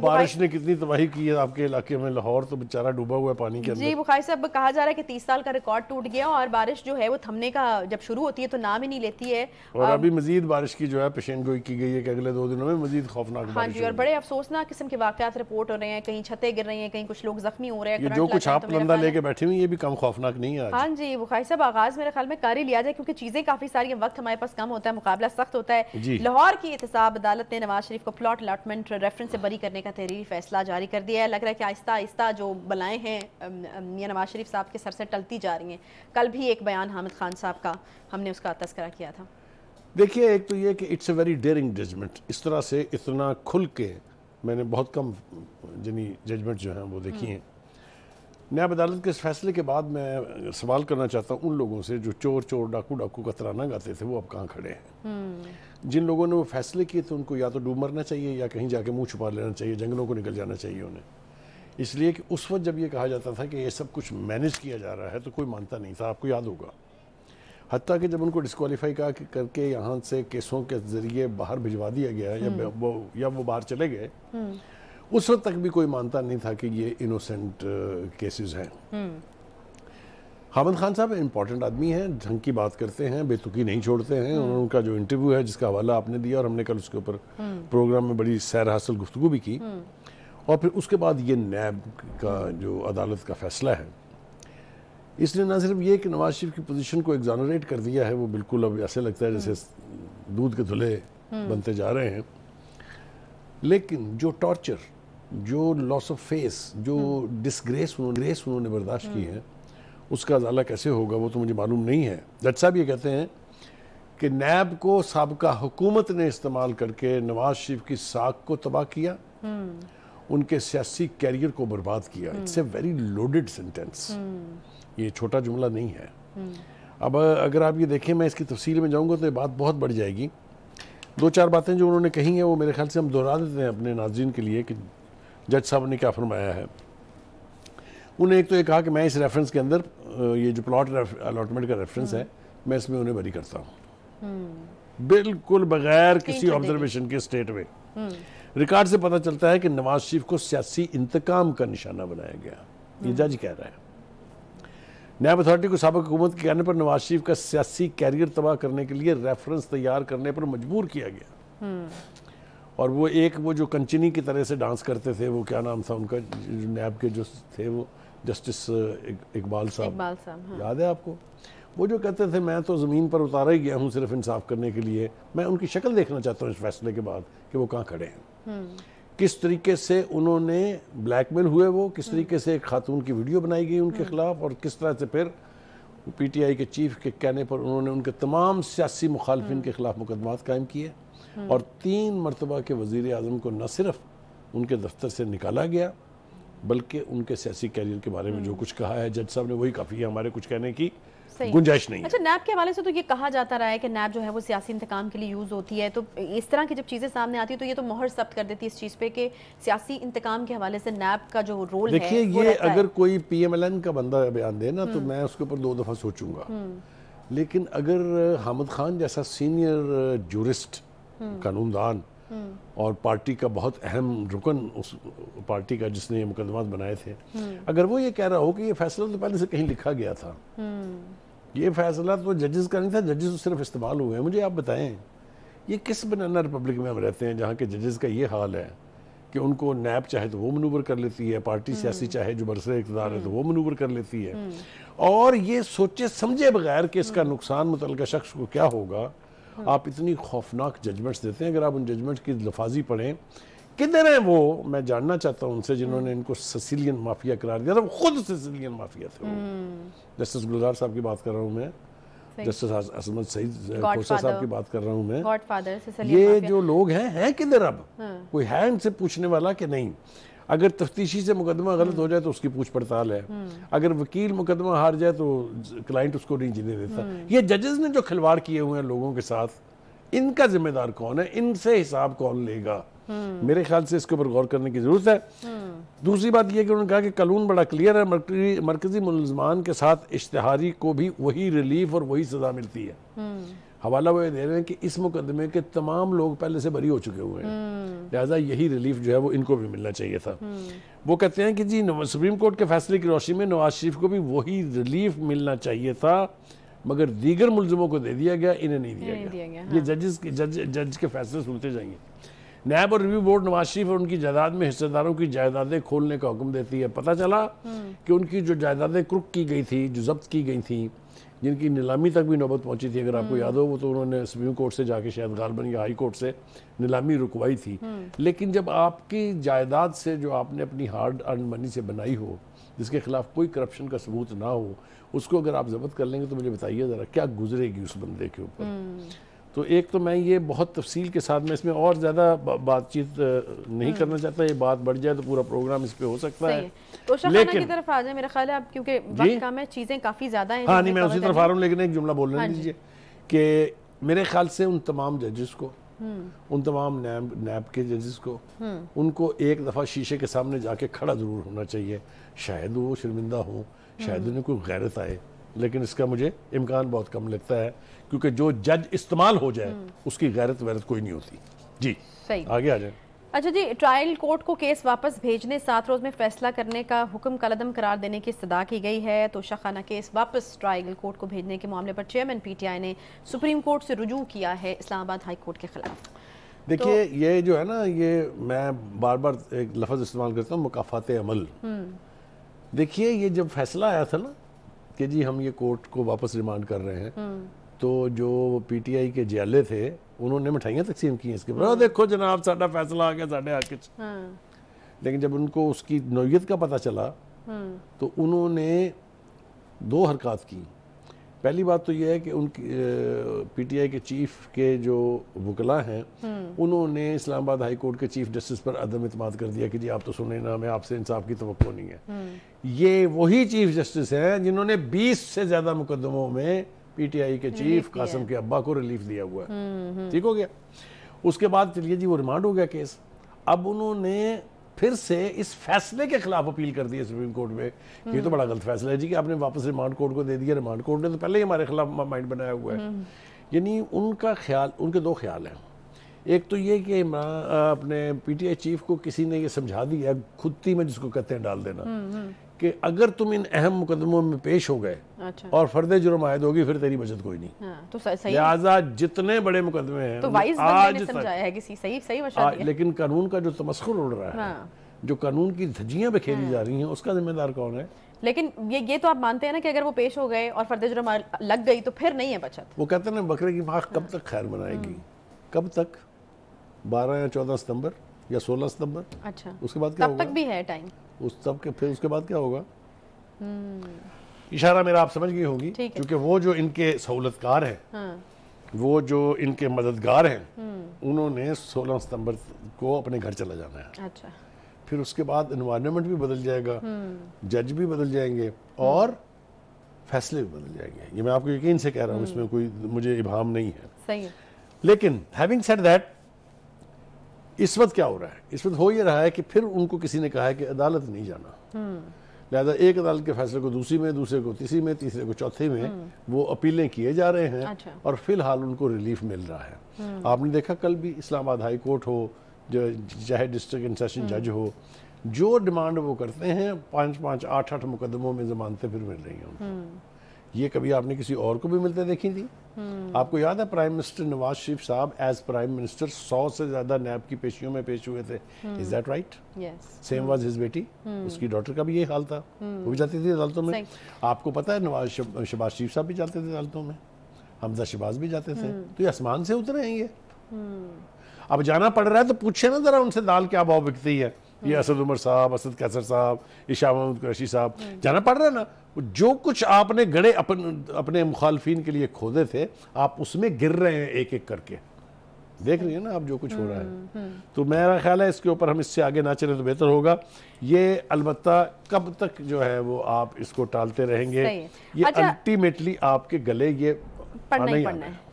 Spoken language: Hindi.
तो बारिश ने कितनी तबाही की है आपके इलाके में लाहौर तो बेचारा डूबा हुआ है पानी के अंदर जी बुखारी साहब कहा जा रहा है कि तीस साल का रिकॉर्ड टूट गया और बारिश जो है वो थमने का जब शुरू होती है तो नाम ही नहीं लेती है और अभी मजीद बारिश की जो है पेशेंट गोई की गई है कि अगले दो दिनों में मजीद खौफनाक हाँ जी और बड़े अफसोसनाक किस्म के वाकत रिपोर्ट हो रहे हैं कहीं छतें गिर रही है कहीं कुछ लोग जख्मी हो रहे हैं जो कुछ आप लंदा तो लेके बैठे हुए ये भी कम खौफनाक नहीं है हाँ जी बुखारी साहब आगाज मेरे ख्याल में कर ही लिया जाए क्योंकि चीजें काफी सारी वक्त हमारे पास कम होता है मुकाबला सख्त होता है लाहौर की एहतसाब अदालत ने नवाज शरीफ को प्लॉट अलॉटमेंट रेफरेंस से बरी करने का तहरीरी फैसला जारी कर दिया है लग रहा है कि आहिस्ता आहिस्ता जो बलाएँ हैं मियाँ नवाज शरीफ साहब के सर से टलती जा रही हैं कल भी एक बयान हामिद खान साहब का हमने उसका तस्करा किया था देखिए एक तो ये कि it's a very daring judgment इस तरह से इतना खुल के मैंने बहुत कम जनी जजमेंट जो हैं वो देखी हैं नैब अदालत के इस फैसले के बाद मैं सवाल करना चाहता हूँ उन लोगों से जो चोर चोर डाकू डाकू कतराना गाते थे वो अब कहाँ खड़े हैं हम्म। जिन लोगों ने वो फैसले किए तो उनको या तो डूब मरना चाहिए या कहीं जाके मुंह छुपा लेना चाहिए जंगलों को निकल जाना चाहिए उन्हें इसलिए कि उस वक्त जब ये कहा जाता था कि ये सब कुछ मैनेज किया जा रहा है तो कोई मानता नहीं था आपको याद होगा हती कि जब उनको डिस्कवालीफाई का करके यहाँ से केसों के ज़रिए बाहर भिजवा दिया गया या हम्म। वो या वो बाहर चले गए हम्म। उस वक्त तक भी कोई मानता नहीं था कि ये इनोसेंट केसेस uh, हैं हम्म। हामिद खान साहब इम्पोर्टेंट आदमी हैं ढंग की बात करते हैं बेतुकी नहीं छोड़ते हैं हम्म। उनका जो इंटरव्यू है जिसका हवाला आपने दिया और हमने कल उसके ऊपर प्रोग्राम हम्म। में बड़ी सैर हासिल गुफ्तु भी की और फिर उसके बाद ये नैब का जो अदालत का फैसला है इसने ना सिर्फ ये कि नवाज शरीफ की पोजीशन को एग्जानोरेट कर दिया है वो बिल्कुल अब ऐसे लगता है जैसे दूध के धुले बनते जा रहे हैं लेकिन जो टॉर्चर जो लॉस ऑफ फेस जो डिसग्रेस हम्म। उन्होंने ग्रेस उन्होंने बर्दाश्त की है उसका अजाला कैसे होगा वो तो मुझे मालूम नहीं है जज साहब ये कहते हैं कि नैब को सबका हुकूमत ने इस्तेमाल करके नवाज शरीफ की साख को तबाह किया हम्म। उनके सियासी कैरियर को बर्बाद किया it's a very loaded sentence ये छोटा जुमला नहीं है हम्म। अब अगर आप ये देखें मैं इसकी तफसील में जाऊँगा तो ये बात बहुत बढ़ जाएगी दो चार बातें जो उन्होंने कही हैं वो मेरे ख्याल से हम दोहरा देते हैं अपने नाजरन के लिए कि जज साहब ने क्या फरमाया है उन्हें एक तो ये कहा कि मैं इस रेफरेंस के अंदर ये जो प्लॉट अलॉटमेंट का रेफरेंस है मैं इसमें उन्हें बरी करता हूँ हम्म। बिल्कुल बगैर किसी ऑब्जर्वेशन के स्टेट में हम्म। रिकॉर्ड से पता चलता है कि नवाज शरीफ को सियासी इंतकाम का निशाना बनाया गया ये जज हम्म। कह रहा है नैब अथॉरिटी को सबक हुकूमत के कहने पर नवाज शरीफ का सियासी कैरियर तबाह करने के लिए रेफरेंस तैयार करने पर मजबूर किया गया और वो एक वो जो कंचनी की तरह से डांस करते थे वो क्या नाम था उनका नैब के जो थे वो जस्टिस इकबाल साहब इकबाल साहब हाँ। याद है आपको वो जो कहते थे मैं तो ज़मीन पर उतारा ही गया हूँ सिर्फ इंसाफ करने के लिए मैं उनकी शक्ल देखना चाहता हूँ इस फैसले के बाद कि वो कहाँ खड़े हैं हम्म। किस तरीके से उन्होंने ब्लैकमेल हुए वो किस हम्म। तरीके से एक खातून की वीडियो बनाई गई उनके हम्म। खिलाफ और किस तरह से फिर पीटीआई के चीफ के कहने पर उन्होंने उनके तमाम सियासी मुखालफिन के खिलाफ मुकदमा कायम किए हाँ। और तीन मरतबा के वजीर अजम को न सिर्फ उनके दफ्तर से निकाला गया बल्कि उनके सियासी कैरियर के बारे में जो हम्म। कुछ कहा है जज साहब ने वही काफ़ी है हमारे कुछ कहने की गुंजाइश नहीं अच्छा नैब के हवाले से तो ये कहा जाता रहा है कि नैब जो है वो सियासी इंतकाम के लिए यूज़ होती है तो इस तरह की जब चीज़ें सामने आती है तो ये तो मोहर सब्त कर देती है इस चीज़ पे कि सियासी इंतकाम के हवाले से नैब का जो रोल देखिए ये अगर कोई पी एम एल एन का बंदा बयान दे ना तो हम्म। मैं उसके ऊपर दो दफ़ा सोचूंगा हम्म। लेकिन अगर हामिद खान जैसा सीनियर जूरिस्ट हम्म। कानून दान हम्म। और पार्टी का बहुत अहम रुकन उस पार्टी का जिसने ये मुकदमा बनाए थे हम्म। अगर वो ये कह रहा हो कि ये फैसला तो पहले से कहीं लिखा गया था ये फैसला तो जजेस का नहीं था जजेस तो सिर्फ इस्तेमाल हुए हैं मुझे आप बताएं ये किस बनाना रिपब्लिक में हम रहते हैं जहाँ के जजेस का ये हाल है कि उनको नैब चाहे तो वो मनूवर कर लेती है पार्टी सियासी चाहे जो बरसर इकतदार है तो वो मनूवर कर लेती है और ये सोचे समझे बगैर कि इसका नुकसान मुतल शख्स को क्या होगा हाँ। आप इतनी खौफनाक जजमेंट्स देते हैं अगर आप उन जजमेंट्स की लफाजी पढ़ें किधर है वो मैं जानना चाहता हूँ उनसे जिन्होंने हम्म। इनको ससिलियन माफिया करार दिया था वो खुद ससिलियन माफिया थे जस्टिस हम्म। गुलजार साहब की बात कर रहा हूँ मैं जस्टिस असमद सईद खोसा साहब की बात कर रहा हूँ मैं ये जो लोग हैं हैं किधर अब हाँ। कोई है इनसे पूछने वाला कि नहीं अगर तफ्तीशी से मुकदमा गलत हो जाए तो उसकी पूछ पड़ताल है अगर वकील मुकदमा हार जाए तो क्लाइंट उसको नहीं जीने देता ये जजेस ने जो खिलवाड़ किए हुए हैं लोगों के साथ इनका जिम्मेदार कौन है इनसे हिसाब कौन लेगा मेरे ख्याल से इसके ऊपर गौर करने की जरूरत है दूसरी बात यह कि उन्होंने कहा कि कानून बड़ा क्लियर है मरकजी मुलजमान के साथ इश्तहारी को भी वही रिलीफ और वही सजा मिलती है हवाला वो ये दे रहे हैं कि इस मुकदमे के तमाम लोग पहले से बरी हो चुके हुए हैं हम्म। लिहाजा यही रिलीफ जो है वो इनको भी मिलना चाहिए था हम्म। वो कहते हैं कि जी सुप्रीम कोर्ट के फैसले की रोशनी में नवाज शरीफ को भी वही रिलीफ मिलना चाहिए था मगर दीगर मुलजमों को दे दिया गया इन्हें नहीं दिया गया, ये हाँ। जजेस के जज जज के फैसले सुनते जाएंगे नैब और रिव्यू बोर्ड नवाज शरीफ और उनकी जायदाद में हिस्सेदारों की जायदादें खोलने का हुक्म देती है पता चला कि उनकी जो जायदादें क्रुक की गई थी जो जब्त की गई थी जिनकी नीलामी तक भी नौबत पहुंची थी अगर आपको याद हो वो तो उन्होंने सुप्रीम कोर्ट से जाके शायद गालबन या हाई कोर्ट से नीलामी रुकवाई थी लेकिन जब आपकी जायदाद से जो आपने अपनी हार्ड अर्न मनी से बनाई हो जिसके खिलाफ कोई करप्शन का सबूत ना हो उसको अगर आप जब्त कर लेंगे तो मुझे बताइए ज़रा क्या गुजरेगी उस बंदे के ऊपर तो एक तो मैं ये बहुत तफसील के साथ मैं इसमें और ज़्यादा बातचीत नहीं हम्म। करना चाहता ये बात बढ़ जाए तो पूरा प्रोग्राम इस पर हो सकता है, है। लेकिन हाँ नहीं मैं उसी तरफ आ रहा हूँ लेकिन एक जुमला बोलना हाँ दीजिए कि मेरे ख्याल से उन तमाम जजेस को हम्म। उन तमाम नैब नैब के जजेस को हम्म। उनको एक दफ़ा शीशे के सामने जाके खड़ा ज़रूर होना चाहिए शायद वो शर्मिंदा हो शायद उन्हें कोई गैरत आए लेकिन इसका मुझे इम्कान बहुत कम लगता है क्योंकि जो जज इस्तेमाल हो जाए हम्म। उसकी गैरत वैरत कोई नहीं होती जी सही आगे आ जाए अच्छा जी ट्रायल कोर्ट को केस वापस भेजने सात रोज में फैसला करने का हुक्म कलदम करार देने की सदा की गई है तो शाखाना केस वापस ट्रायल कोर्ट को भेजने के मामले पर चेयरमैन पीटीआई ने सुप्रीम कोर्ट से रुजू किया है इस्लामाबाद हाई कोर्ट के खिलाफ देखिए तो, ये जो है ना ये मैं बार बार एक लफज इस्तेमाल करता हूँ मुकाफात अमल हम्म। देखिए ये जब फैसला आया था ना कि जी हम ये कोर्ट को वापस रिमांड कर रहे हैं हम्म। तो जो पीटीआई के जियाले थे उन्होंने मिठाइयाँ तकसीम की इसके बाद देखो जनाब साडा फैसला आ गया साढ़े हक हाँ। लेकिन जब उनको उसकी नोयत का पता चला हम्म। तो उन्होंने दो हरकत की पहली बात तो यह है कि उनकी पीटीआई के चीफ के जो वकला हैं हम्म। उन्होंने इस्लामाबाद हाई कोर्ट के चीफ जस्टिस पर अदम इतमाद कर दिया कि जी आप तो सुने ना हमें आपसे इंसाफ की तो नहीं है हम्म। ये वही चीफ जस्टिस हैं जिन्होंने 20 से ज़्यादा मुकदमों में पीटीआई के चीफ कासम के अब्बा को रिलीफ दिया हुआ है हम्म, ठीक हो गया उसके बाद चलिए जी वो रिमांड हो गया केस अब उन्होंने फिर से इस फैसले के खिलाफ अपील कर दी है सुप्रीम कोर्ट में ये तो बड़ा गलत फैसला है जी कि आपने वापस रिमांड कोर्ट को दे दिया रिमांड कोर्ट ने तो पहले ही हमारे खिलाफ माइंड बनाया हुआ है हम्म। यानी उनका ख्याल उनके दो ख्याल हैं एक तो ये कि इमरान अपने पीटीआई चीफ को किसी ने ये समझा दिया खुद में जिसको कहते हैं डाल देना हम्म, हम्म। कि अगर तुम इन अहम मुकदमों में पेश हो गए अच्छा। और फर्द जुर्म आयद होगी फिर तेरी बचत कोई नहीं हाँ, तो लिहाजा जितने बड़े मुकदमे हैं तो आज ने समझाया है किसी सही सही आ, लेकिन कानून का जो तमस्कुर उड़ रहा है हाँ। जो कानून की धज्जियां बिखेरी हाँ। जा रही हैं उसका जिम्मेदार कौन है लेकिन ये ये तो आप मानते हैं ना कि अगर वो पेश हो गए और फर्द जुर्म लग गई तो फिर नहीं है बचत वो कहते हैं ना बकरे की माँ कब हाँ। तक खैर बनाएगी हम्म। कब तक बारह या चौदह सितंबर या सोलह सितंबर अच्छा उसके बाद क्या तब होगा? तक भी है टाइम उस सब के फिर उसके बाद क्या होगा हम्म। इशारा मेरा आप समझ गई होगी क्योंकि वो जो इनके सहूलतकार हैं हाँ। वो जो इनके मददगार हैं हम्म। उन्होंने 16 सितंबर को अपने घर चला जाना है अच्छा फिर उसके बाद इन्वायरमेंट भी बदल जाएगा जज हम्म। भी बदल जाएंगे और फैसले भी बदल जाएंगे ये मैं आपको यकीन से कह रहा हूँ इसमें कोई मुझे इबाम नहीं है सही लेकिन हैविंग सेड दैट इस वक्त क्या हो रहा है इस वक्त हो ये रहा है कि फिर उनको किसी ने कहा है कि अदालत नहीं जाना हम्म। लिहाजा एक अदालत के फैसले को दूसरी में दूसरे को तीसरी में तीसरे को चौथे में हम्म। वो अपीलें किए जा रहे हैं अच्छा। और फिलहाल उनको रिलीफ मिल रहा है हम्म। आपने देखा कल भी इस्लामाबाद हाई कोर्ट हो जो चाहे डिस्ट्रिक्ट एंड सेशन जज हो जो डिमांड वो करते हैं पाँच पाँच आठ आठ मुकदमों में जमानतें फिर मिल रही हैं उनको ये कभी आपने किसी और को भी मिलते देखी थी हम्म। आपको याद है प्राइम मिनिस्टर नवाज शरीफ साहब एज प्राइम मिनिस्टर सौ से ज्यादा नैब की पेशियों में पेश हुए थे is that right same was his बेटी हम्म। उसकी डॉटर का भी ये हाल था हम्म। वो भी जाती थी अदालतों में आपको पता है नवाज शहबाज शरीफ साहब भी जाते थे अदालतों में हमजा शहबाज भी जाते थे तो ये आसमान से उतरे हैं ये अब जाना पड़ रहा है तो पूछे ना जरा उनसे दाल क्या भाव बिकती है ये असद उमर साहब असद कैसर साहब ये महमूद कुरैशी साहब हाँ जाना पड़ रहा है ना जो कुछ आपने गड़े अपन अपने मुखालफी के लिए खोदे थे आप उसमें गिर रहे हैं एक एक करके देख रही है ना आप जो कुछ हो रहा है हम्म, हम्म। तो मेरा ख्याल है इसके ऊपर हम इससे आगे ना चले तो बेहतर होगा ये अलबत् कब तक जो है वो आप इसको टालते रहेंगे ये अल्टीमेटली अच्छा- आपके गले ये पढ़ना ही पढ़ना है